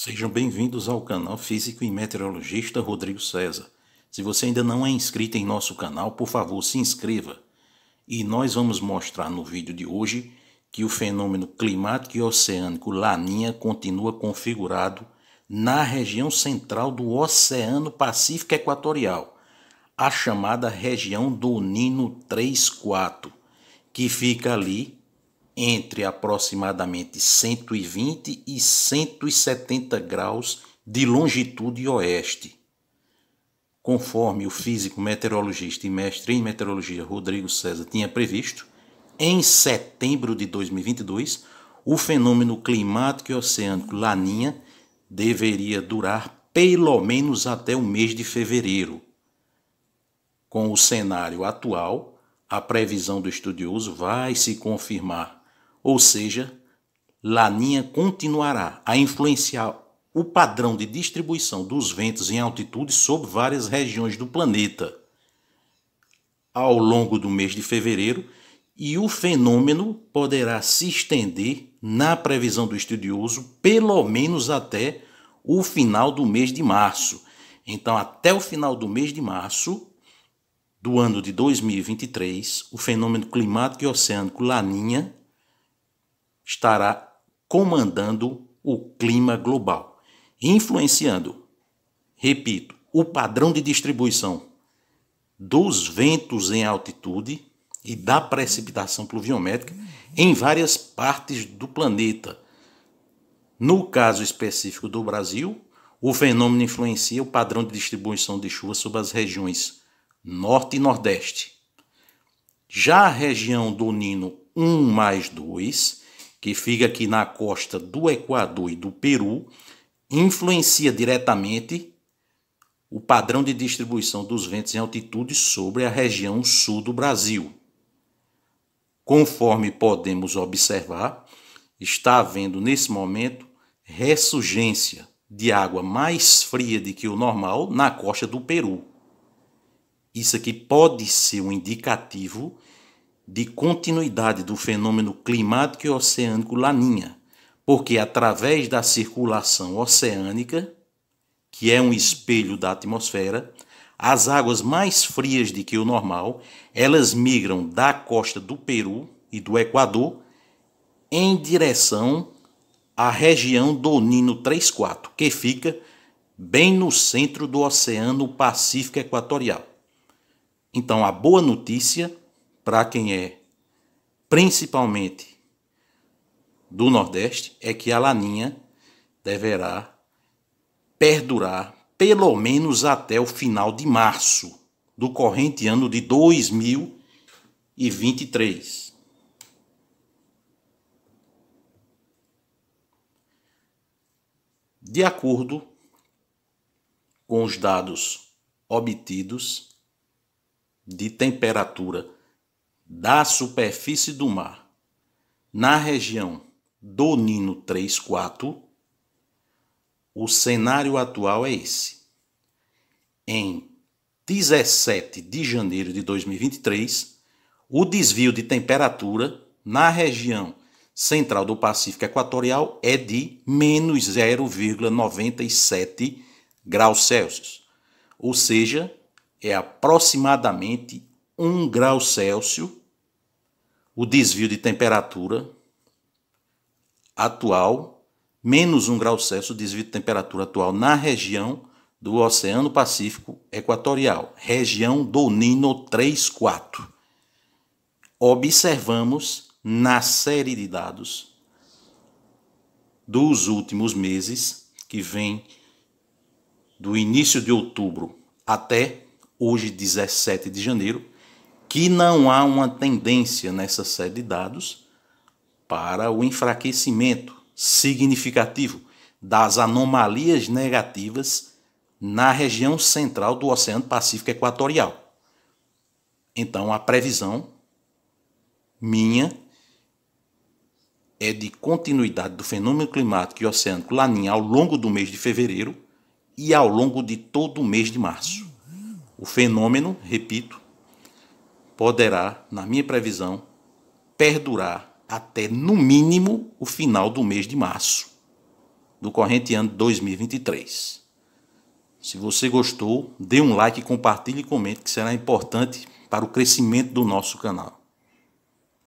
Sejam bem-vindos ao canal Físico e Meteorologista Rodrigo César. Se você ainda não é inscrito em nosso canal, por favor, se inscreva. E nós vamos mostrar no vídeo de hoje que o fenômeno climático e oceânico Laninha continua configurado na região central do Oceano Pacífico Equatorial, a chamada região do Nino 34, que fica ali entre aproximadamente 120 e 170 graus de longitude oeste. Conforme o físico meteorologista e mestre em meteorologia Rodrigo César tinha previsto, em setembro de 2022, o fenômeno climático e oceânico Laninha deveria durar pelo menos até o mês de fevereiro. Com o cenário atual, a previsão do estudioso vai se confirmar ou seja, Laninha continuará a influenciar o padrão de distribuição dos ventos em altitude sobre várias regiões do planeta ao longo do mês de fevereiro e o fenômeno poderá se estender, na previsão do estudioso, pelo menos até o final do mês de março. Então, até o final do mês de março do ano de 2023, o fenômeno climático e oceânico Laninha estará comandando o clima global, influenciando, repito, o padrão de distribuição dos ventos em altitude e da precipitação pluviométrica em várias partes do planeta. No caso específico do Brasil, o fenômeno influencia o padrão de distribuição de chuva sobre as regiões Norte e Nordeste. Já a região do Nino 1 mais 2 que fica aqui na costa do Equador e do Peru, influencia diretamente o padrão de distribuição dos ventos em altitude sobre a região sul do Brasil. Conforme podemos observar, está havendo nesse momento ressurgência de água mais fria do que o normal na costa do Peru. Isso aqui pode ser um indicativo de continuidade do fenômeno climático e oceânico Laninha, porque através da circulação oceânica, que é um espelho da atmosfera, as águas mais frias do que o normal, elas migram da costa do Peru e do Equador em direção à região do Nino 34, que fica bem no centro do Oceano Pacífico Equatorial. Então, a boa notícia para quem é principalmente do Nordeste é que a laninha deverá perdurar pelo menos até o final de março do corrente ano de 2023. De acordo com os dados obtidos de temperatura da superfície do mar na região do Nino 34, o cenário atual é esse. Em 17 de janeiro de 2023, o desvio de temperatura na região central do Pacífico Equatorial é de menos 0,97 graus Celsius, ou seja, é aproximadamente 1 grau Celsius o desvio de temperatura atual, menos 1 grau Celsius o desvio de temperatura atual na região do Oceano Pacífico Equatorial, região do Nino 34. Observamos na série de dados dos últimos meses, que vem do início de outubro até hoje, 17 de janeiro, que não há uma tendência nessa série de dados para o enfraquecimento significativo das anomalias negativas na região central do Oceano Pacífico Equatorial. Então, a previsão minha é de continuidade do fenômeno climático e oceânico Laninha ao longo do mês de fevereiro e ao longo de todo o mês de março. O fenômeno, repito, poderá, na minha previsão, perdurar até no mínimo o final do mês de março do corrente ano 2023. Se você gostou, dê um like, compartilhe e comente que será importante para o crescimento do nosso canal.